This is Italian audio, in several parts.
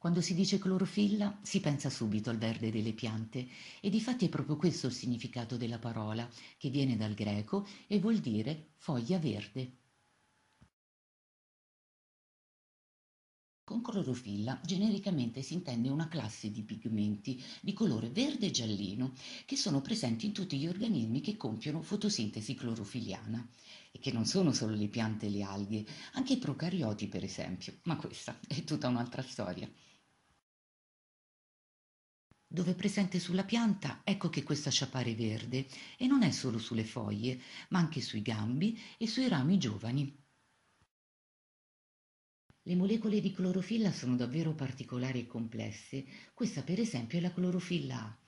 Quando si dice clorofilla si pensa subito al verde delle piante e difatti è proprio questo il significato della parola, che viene dal greco e vuol dire foglia verde. Con clorofilla genericamente si intende una classe di pigmenti di colore verde e giallino che sono presenti in tutti gli organismi che compiono fotosintesi clorofiliana e che non sono solo le piante e le alghe, anche i procarioti per esempio, ma questa è tutta un'altra storia. Dove presente sulla pianta ecco che questa sciapare verde e non è solo sulle foglie, ma anche sui gambi e sui rami giovani. Le molecole di clorofilla sono davvero particolari e complesse. Questa per esempio è la clorofilla A.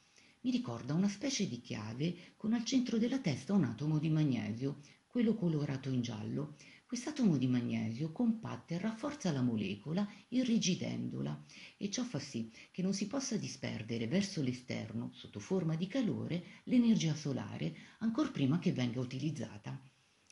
Mi ricorda una specie di chiave con al centro della testa un atomo di magnesio, quello colorato in giallo, questo atomo di magnesio compatta e rafforza la molecola irrigidendola e ciò fa sì che non si possa disperdere verso l'esterno, sotto forma di calore, l'energia solare, ancor prima che venga utilizzata.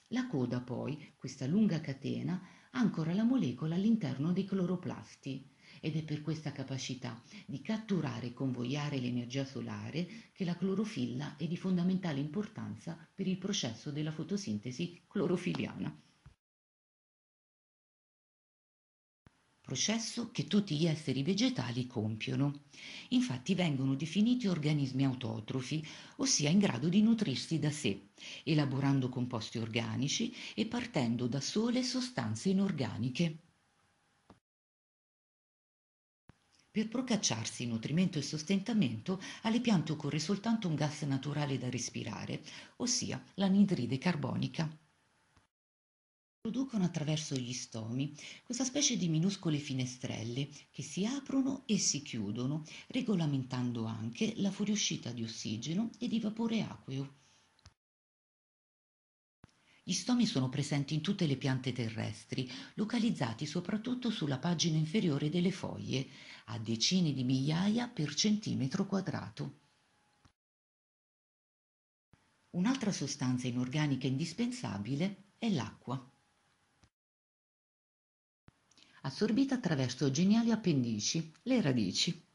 La coda poi, questa lunga catena, ancora la molecola all'interno dei cloroplasti ed è per questa capacità di catturare e convogliare l'energia solare che la clorofilla è di fondamentale importanza per il processo della fotosintesi clorofiliana. processo che tutti gli esseri vegetali compiono. Infatti vengono definiti organismi autotrofi, ossia in grado di nutrirsi da sé, elaborando composti organici e partendo da sole sostanze inorganiche. Per procacciarsi nutrimento e sostentamento alle piante occorre soltanto un gas naturale da respirare, ossia l'anidride carbonica. Producono attraverso gli stomi questa specie di minuscole finestrelle che si aprono e si chiudono, regolamentando anche la fuoriuscita di ossigeno e di vapore acqueo. Gli stomi sono presenti in tutte le piante terrestri, localizzati soprattutto sulla pagina inferiore delle foglie, a decine di migliaia per centimetro quadrato. Un'altra sostanza inorganica indispensabile è l'acqua assorbita attraverso geniali appendici, le radici.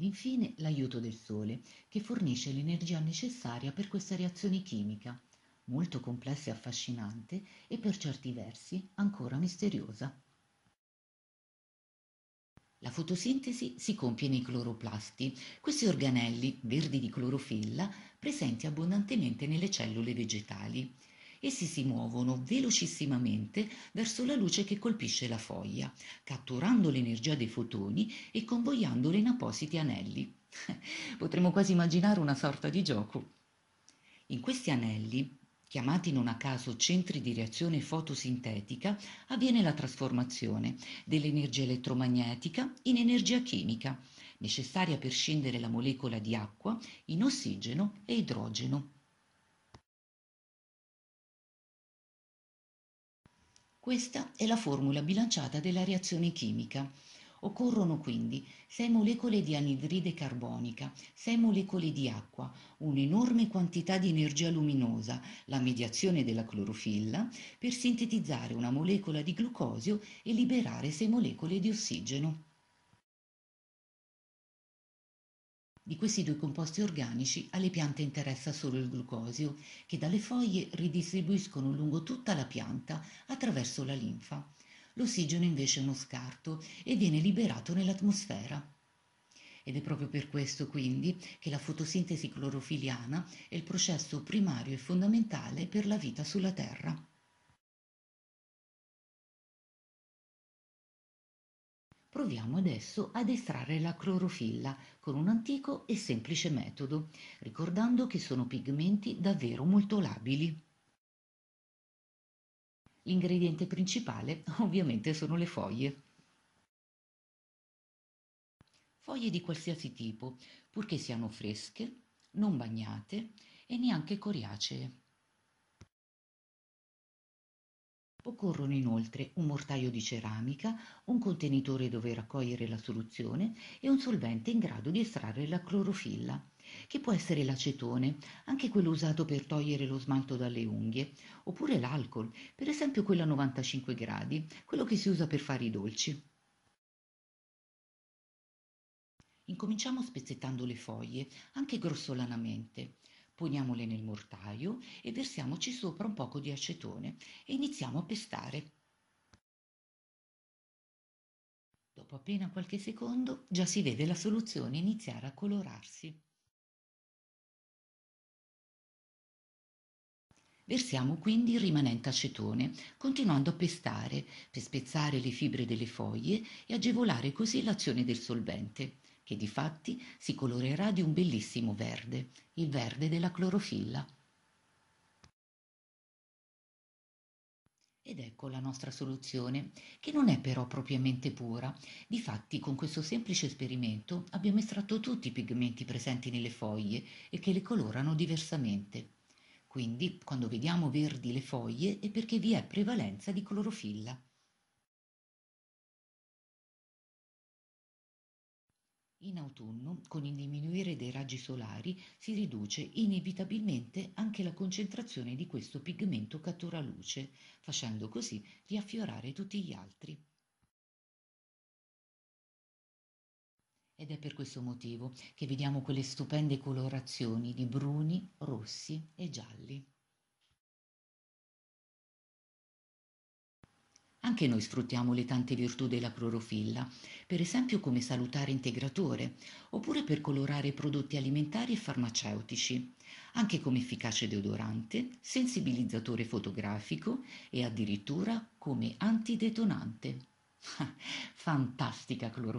Infine l'aiuto del Sole, che fornisce l'energia necessaria per questa reazione chimica, molto complessa e affascinante e per certi versi ancora misteriosa. La fotosintesi si compie nei cloroplasti, questi organelli verdi di clorofilla presenti abbondantemente nelle cellule vegetali Essi si muovono velocissimamente verso la luce che colpisce la foglia, catturando l'energia dei fotoni e convogliandola in appositi anelli. Potremmo quasi immaginare una sorta di gioco. In questi anelli chiamati non a caso centri di reazione fotosintetica, avviene la trasformazione dell'energia elettromagnetica in energia chimica, necessaria per scindere la molecola di acqua in ossigeno e idrogeno. Questa è la formula bilanciata della reazione chimica. Occorrono quindi 6 molecole di anidride carbonica, 6 molecole di acqua, un'enorme quantità di energia luminosa, la mediazione della clorofilla, per sintetizzare una molecola di glucosio e liberare 6 molecole di ossigeno. Di questi due composti organici alle piante interessa solo il glucosio, che dalle foglie ridistribuiscono lungo tutta la pianta attraverso la linfa. L'ossigeno invece è uno scarto e viene liberato nell'atmosfera. Ed è proprio per questo quindi che la fotosintesi clorofiliana è il processo primario e fondamentale per la vita sulla Terra. Proviamo adesso ad estrarre la clorofilla con un antico e semplice metodo, ricordando che sono pigmenti davvero molto labili. L'ingrediente principale ovviamente sono le foglie. Foglie di qualsiasi tipo, purché siano fresche, non bagnate e neanche coriacee. Occorrono inoltre un mortaio di ceramica, un contenitore dove raccogliere la soluzione e un solvente in grado di estrarre la clorofilla, che può essere l'acetone, anche quello usato per togliere lo smalto dalle unghie, oppure l'alcol, per esempio quello a 95 gradi, quello che si usa per fare i dolci. Incominciamo spezzettando le foglie, anche grossolanamente poniamole nel mortaio e versiamoci sopra un poco di acetone e iniziamo a pestare. Dopo appena qualche secondo già si vede la soluzione iniziare a colorarsi. Versiamo quindi il rimanente acetone, continuando a pestare per spezzare le fibre delle foglie e agevolare così l'azione del solvente che di fatti si colorerà di un bellissimo verde, il verde della clorofilla. Ed ecco la nostra soluzione, che non è però propriamente pura. Difatti, con questo semplice esperimento abbiamo estratto tutti i pigmenti presenti nelle foglie e che le colorano diversamente. Quindi, quando vediamo verdi le foglie è perché vi è prevalenza di clorofilla. In autunno, con il diminuire dei raggi solari, si riduce inevitabilmente anche la concentrazione di questo pigmento catturaluce, facendo così riaffiorare tutti gli altri. Ed è per questo motivo che vediamo quelle stupende colorazioni di bruni, rossi e gialli. Anche noi sfruttiamo le tante virtù della clorofilla, per esempio come salutare integratore, oppure per colorare prodotti alimentari e farmaceutici, anche come efficace deodorante, sensibilizzatore fotografico e addirittura come antidetonante. Fantastica clorofilla!